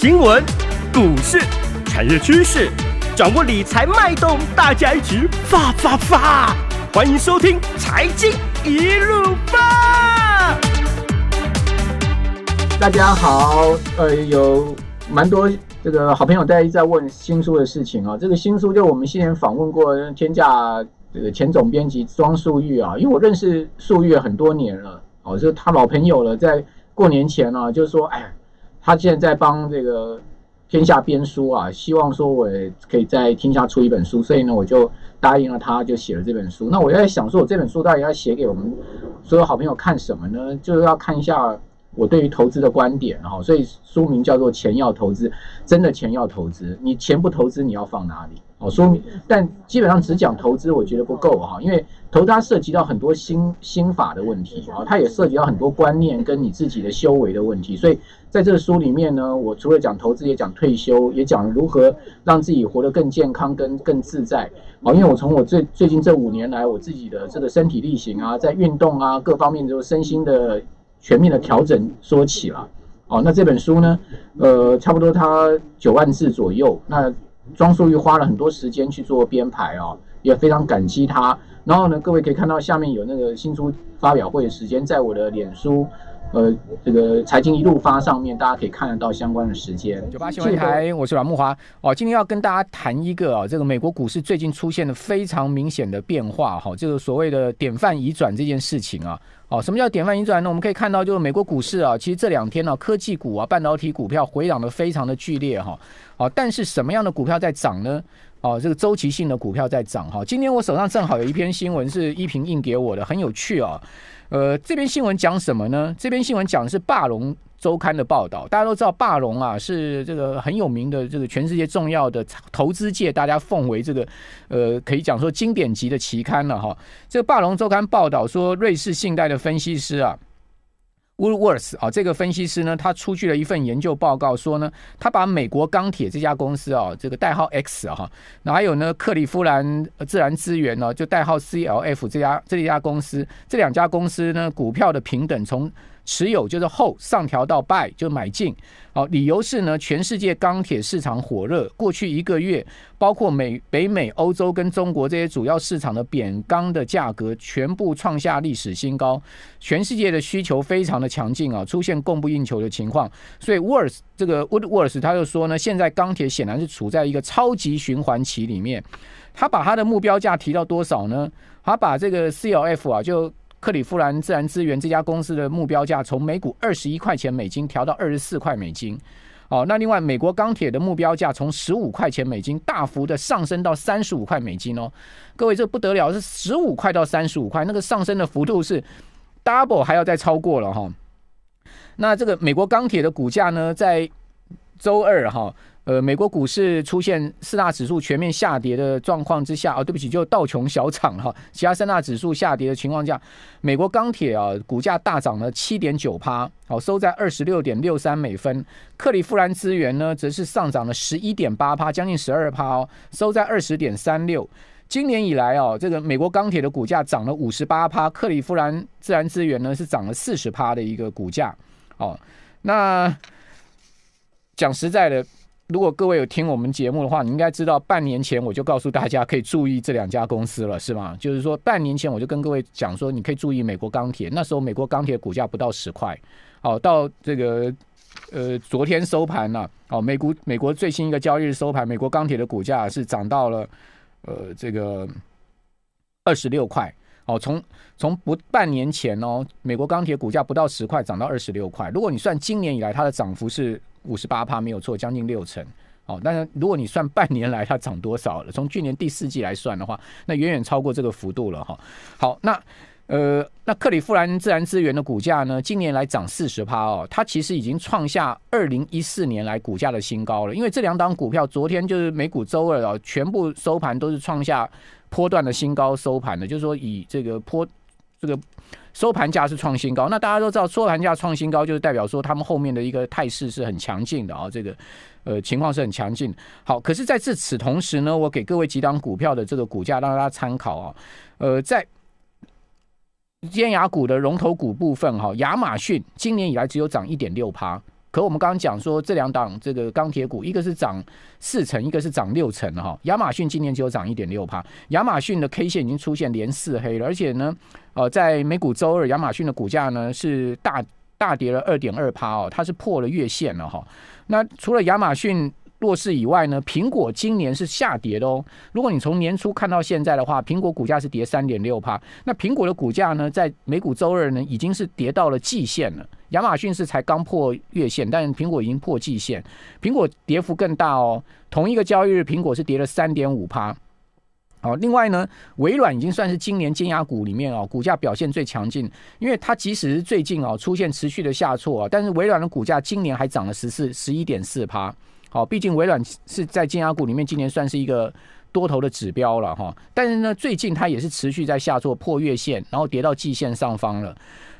新闻、股市、产业趋势，掌握理财脉动，大家一起发发发！欢迎收听《财经一路发》。大家好，呃，有蛮多这个好朋友在在问新书的事情啊。这个新书就是我们先前访问过天价这个前总编辑庄素玉啊，因为我认识素玉很多年了，哦，就是他老朋友了。在过年前呢，就是说，哎。他现在在帮这个天下编书啊，希望说我可以在天下出一本书，所以呢我就答应了他，就写了这本书。那我在想说，我这本书到底要写给我们所有好朋友看什么呢？就是要看一下。我对于投资的观点，哈，所以书名叫做《钱要投资》，真的钱要投资。你钱不投资，你要放哪里？哦，书名，但基本上只讲投资，我觉得不够哈，因为投资它涉及到很多心心法的问题啊，它也涉及到很多观念跟你自己的修为的问题。所以在这个书里面呢，我除了讲投资，也讲退休，也讲如何让自己活得更健康、跟更自在啊。因为我从我最最近这五年来，我自己的这个身体力行啊，在运动啊各方面就身心的。全面的调整说起了，哦，那这本书呢，呃，差不多它九万字左右，那庄淑玉花了很多时间去做编排啊，也非常感激他。然后呢，各位可以看到下面有那个新书发表会的时间，在我的脸书。呃，这个财经一路发上面，大家可以看得到相关的时间。九八新闻台，我是阮木华。哦，今天要跟大家谈一个啊，这个美国股市最近出现的非常明显的变化哈，就是所谓的典范移转这件事情啊。哦，什么叫典范移转呢？我们可以看到，就是美国股市啊，其实这两天呢，科技股啊、半导体股票回涨的非常的剧烈哈。好，但是什么样的股票在涨呢？哦，这个周期性的股票在涨哈。今天我手上正好有一篇新闻是依萍印给我的，很有趣啊。呃，这篇新闻讲什么呢？这篇新闻讲的是《霸龙周刊》的报道。大家都知道，《霸龙》啊是这个很有名的，这个全世界重要的投资界，大家奉为这个呃，可以讲说经典级的期刊了哈。这个《霸龙周刊》报道说，瑞士信贷的分析师啊。w o o l w o r t h s 啊，这个分析师呢，他出具了一份研究报告，说呢，他把美国钢铁这家公司啊，这个代号 X 哈，那还有呢，克利夫兰自然资源呢，就代号 CLF 这家这一家公司，这两家公司呢，股票的平等从。持有就是后上调到 buy 就买进，好，理由是呢，全世界钢铁市场火热，过去一个月，包括美、北美、欧洲跟中国这些主要市场的扁钢的价格全部创下历史新高，全世界的需求非常的强劲啊，出现供不应求的情况，所以 w o r s 这个 Wood w o r s 他就说呢，现在钢铁显然是处在一个超级循环期里面，他把他的目标价提到多少呢？他把这个 CLF 啊就克里夫兰自然资源这家公司的目标价从每股二十一块钱美金调到二十四块美金，哦，那另外美国钢铁的目标价从十五块钱美金大幅的上升到三十五块美金哦，各位这不得了，是十五块到三十五块，那个上升的幅度是 double 还要再超过了哈，那这个美国钢铁的股价呢在。周二哈，呃，美国股市出现四大指数全面下跌的状况之下啊，对不起，就道琼小涨哈，其他三大指数下跌的情况下，美国钢铁啊股价大涨了七点九趴，哦，收在二十六点六三美分。克利夫兰资源呢，则是上涨了十一点八趴，将近十二趴哦，收在二十点三六。今年以来哦，这个美国钢铁的股价涨了五十八趴，克利夫兰自然资源呢是涨了四十趴的一个股价哦，那。讲实在的，如果各位有听我们节目的话，你应该知道半年前我就告诉大家可以注意这两家公司了，是吗？就是说半年前我就跟各位讲说，你可以注意美国钢铁。那时候美国钢铁股价不到十块，哦，到这个呃昨天收盘呢，哦，美国美国最新一个交易日收盘，美国钢铁的股价是涨到了呃这个二十六块，哦，从从不半年前哦，美国钢铁股价不到十块，涨到二十六块。如果你算今年以来它的涨幅是。五十八趴没有错，将近六成哦。当然，如果你算半年来它涨多少了，从去年第四季来算的话，那远远超过这个幅度了哈。好，那呃，那克里夫兰自然资源的股价呢，今年来涨四十趴哦，它其实已经创下二零一四年来股价的新高了。因为这两档股票昨天就是美股周二啊，全部收盘都是创下波段的新高收盘的，就是说以这个波。这个收盘价是创新高，那大家都知道，收盘价创新高就是代表说他们后面的一个态势是很强劲的啊。这个，呃，情况是很强劲。好，可是在此同时呢，我给各位几档股票的这个股价让大家参考啊。呃，在尖牙股的龙头股部分哈，亚马逊今年以来只有涨一点六趴。可我们刚刚讲说，这两档这个钢铁股，一个是涨四成，一个是涨六成，哈。亚马逊今年只有涨一点六帕，亚马逊的 K 线已经出现连四黑了，而且呢，呃，在美股周二，亚马逊的股价呢是大大跌了二点二帕哦，它是破了月线了哈。那除了亚马逊弱势以外呢，苹果今年是下跌的哦。如果你从年初看到现在的话，苹果股价是跌三点六帕，那苹果的股价呢，在美股周二呢，已经是跌到了季线了。亚马逊是才刚破月线，但苹果已经破季线，苹果跌幅更大哦。同一个交易日，苹果是跌了三点五趴。好，另外呢，微软已经算是今年尖牙股里面哦，股价表现最强劲，因为它即使是最近哦出现持续的下挫，但是微软的股价今年还涨了十四十一点四趴。好，毕竟微软是在尖牙股里面今年算是一个多头的指标了哈。但是呢，最近它也是持续在下挫破月线，然后跌到季线上方了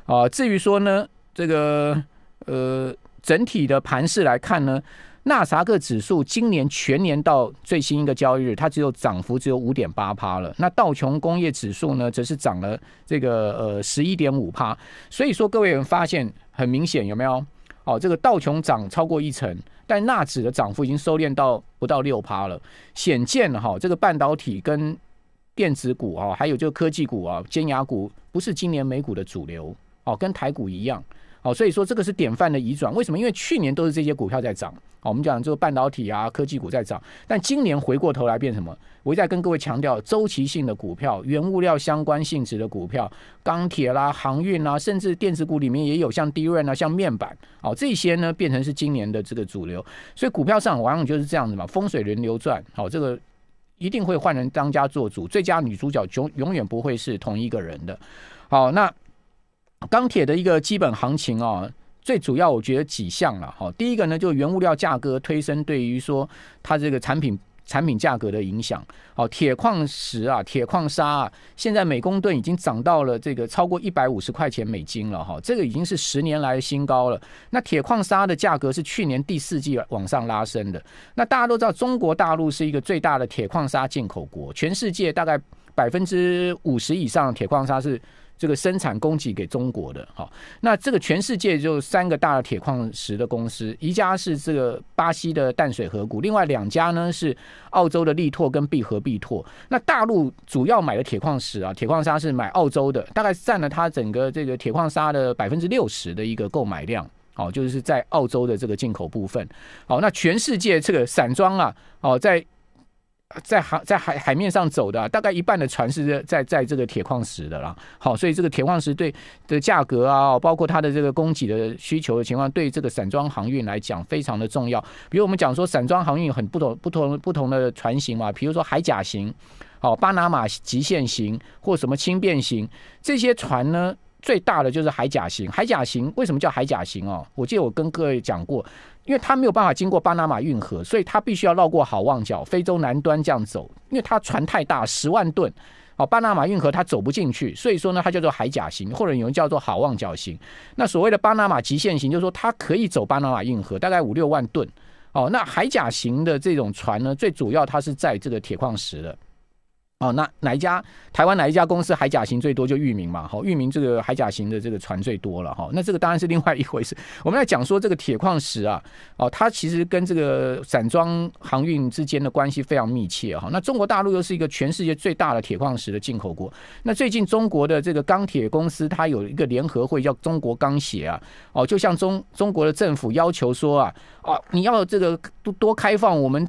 啊。至于说呢？这个呃，整体的盘势来看呢，纳萨克指数今年全年到最新一个交易日，它只有涨幅只有五点八趴了。那道琼工业指数呢，则是涨了这个呃十一点五趴。所以说，各位有发现很明显有没有？哦，这个道琼涨超过一成，但纳指的涨幅已经收敛到不到六趴了，显见了哈，这个半导体跟电子股啊，还有就科技股啊，尖牙股，不是今年美股的主流哦，跟台股一样。好，所以说这个是典范的移转。为什么？因为去年都是这些股票在涨。好，我们讲就半导体啊、科技股在涨，但今年回过头来变什么？我再跟各位强调，周期性的股票、原物料相关性质的股票、钢铁啦、航运啦，甚至电子股里面也有像低润啊、像面板。好，这些呢变成是今年的这个主流。所以股票上往往就是这样子嘛，风水轮流转。好，这个一定会换人当家做主，最佳女主角永永远不会是同一个人的。好，那。钢铁的一个基本行情啊，最主要我觉得几项了哈。第一个呢，就原物料价格推升对于说它这个产品产品价格的影响。好，铁矿石啊，铁矿砂啊，现在每公吨已经涨到了这个超过一百五十块钱美金了哈，这个已经是十年来的新高了。那铁矿砂的价格是去年第四季往上拉升的。那大家都知道，中国大陆是一个最大的铁矿砂进口国，全世界大概百分之五十以上铁矿砂是。这个生产供给给中国的，好，那这个全世界就三个大的铁矿石的公司，一家是这个巴西的淡水河谷，另外两家呢是澳洲的力拓跟必和必拓。那大陆主要买的铁矿石啊，铁矿砂是买澳洲的，大概占了它整个这个铁矿砂的百分之六十的一个购买量，哦，就是在澳洲的这个进口部分。好，那全世界这个散装啊，哦，在。在海在海海面上走的，大概一半的船是在在这个铁矿石的啦。好，所以这个铁矿石对的价格啊，包括它的这个供给的需求的情况，对这个散装航运来讲非常的重要。比如我们讲说，散装航运很不同不同不同的船型嘛，比如说海甲型，好，巴拿马极限型或什么轻便型，这些船呢，最大的就是海甲型。海甲型为什么叫海甲型哦？我记得我跟各位讲过。因为它没有办法经过巴拿马运河，所以它必须要绕过好望角，非洲南端这样走。因为它船太大，十万吨，好，巴拿马运河它走不进去。所以说呢，它叫做海甲型，或者有人叫做好望角型。那所谓的巴拿马极限型，就是说它可以走巴拿马运河，大概五六万吨。哦，那海甲型的这种船呢，最主要它是在这个铁矿石的。哦，那哪一家台湾哪一家公司海甲型最多？就域名嘛，哈，域名这个海甲型的这个船最多了，哈。那这个当然是另外一回事。我们来讲说这个铁矿石啊，哦，它其实跟这个散装航运之间的关系非常密切，哈。那中国大陆又是一个全世界最大的铁矿石的进口国。那最近中国的这个钢铁公司，它有一个联合会叫中国钢协啊，哦，就像中中国的政府要求说啊，哦，你要这个多多开放我们。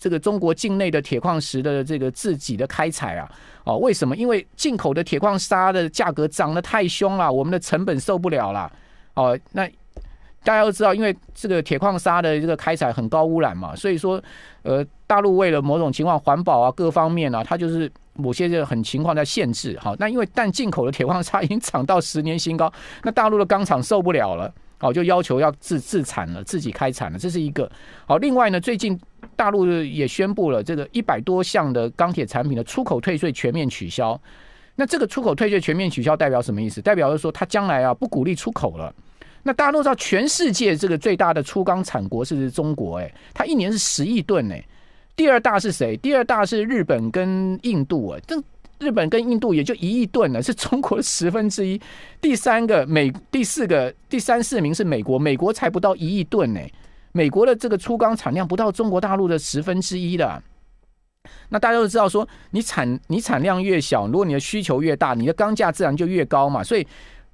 这个中国境内的铁矿石的这个自己的开采啊，哦，为什么？因为进口的铁矿砂的价格涨得太凶了，我们的成本受不了了。哦，那大家都知道，因为这个铁矿砂的这个开采很高污染嘛，所以说，呃，大陆为了某种情况环保啊，各方面啊，它就是某些很情况在限制。好，那因为但进口的铁矿砂已经涨到十年新高，那大陆的钢厂受不了了。哦，就要求要自自产了，自己开产了，这是一个。好，另外呢，最近大陆也宣布了这个一百多项的钢铁产品的出口退税全面取消。那这个出口退税全面取消代表什么意思？代表是说他将来啊不鼓励出口了。那大家都知道，全世界这个最大的粗钢产国是中国，哎，它一年是十亿吨，哎，第二大是谁？第二大是日本跟印度，哎，这。日本跟印度也就一亿吨了，是中国的十分之一。第三个、美、第四个、第三四名是美国，美国才不到一亿吨呢。美国的这个粗钢产量不到中国大陆的十分之一的。那大家都知道，说你产你产量越小，如果你的需求越大，你的钢价自然就越高嘛。所以，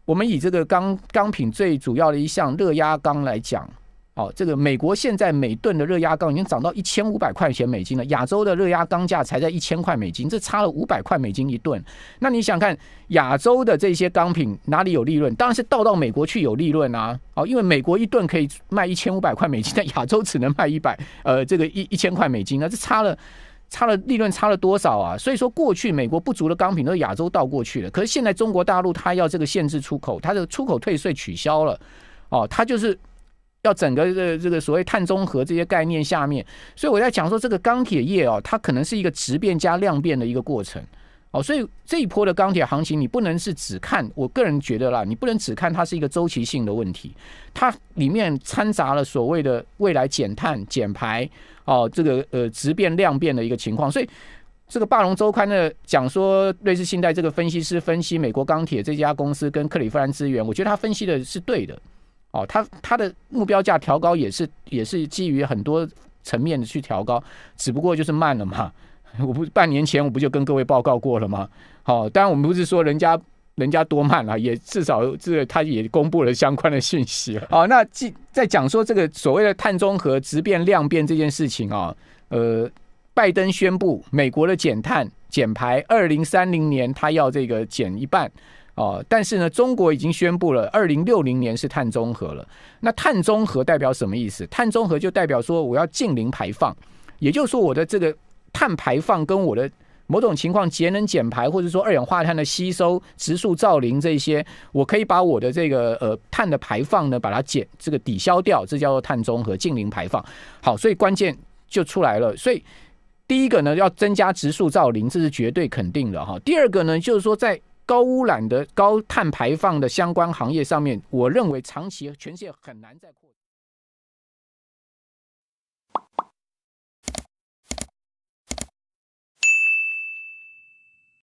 我们以这个钢钢品最主要的一项热压钢来讲。哦，这个美国现在每吨的热压钢已经涨到一千五百块钱美金了，亚洲的热压钢价才在一千块美金，这差了五百块美金一吨。那你想看亚洲的这些钢品哪里有利润？当然是倒到美国去有利润啊！哦，因为美国一吨可以卖一千五百块美金，在亚洲只能卖一百呃这个一一千块美金，那这差了差了利润差了多少啊？所以说过去美国不足的钢品都是亚洲倒过去的，可是现在中国大陆它要这个限制出口，它的出口退税取消了，哦，它就是。要整个个、这个所谓碳中和这些概念下面，所以我在讲说这个钢铁业哦，它可能是一个质变加量变的一个过程哦，所以这一波的钢铁行情你不能是只看，我个人觉得啦，你不能只看它是一个周期性的问题，它里面掺杂了所谓的未来减碳减排哦，这个呃质变量变的一个情况，所以这个《霸龙周刊》的讲说瑞士信贷这个分析师分析美国钢铁这家公司跟克里夫兰资源，我觉得他分析的是对的。哦，他他的目标价调高也是也是基于很多层面的去调高，只不过就是慢了嘛。我不半年前我不就跟各位报告过了吗？好，当然我们不是说人家人家多慢了，也至少这他也公布了相关的信息。好，那既在讲说这个所谓的碳中和直变量变这件事情啊，呃，拜登宣布美国的减碳减排，二零三零年他要这个减一半。哦，但是呢，中国已经宣布了，二零六零年是碳中和了。那碳中和代表什么意思？碳中和就代表说我要净零排放，也就是说我的这个碳排放跟我的某种情况节能减排，或者说二氧化碳的吸收、植树造林这些，我可以把我的这个呃碳的排放呢把它减这个抵消掉，这叫做碳中和、净零排放。好，所以关键就出来了。所以第一个呢，要增加植树造林，这是绝对肯定的哈。第二个呢，就是说在高污染的、高碳排放的相关行业上面，我认为长期全界很难再扩。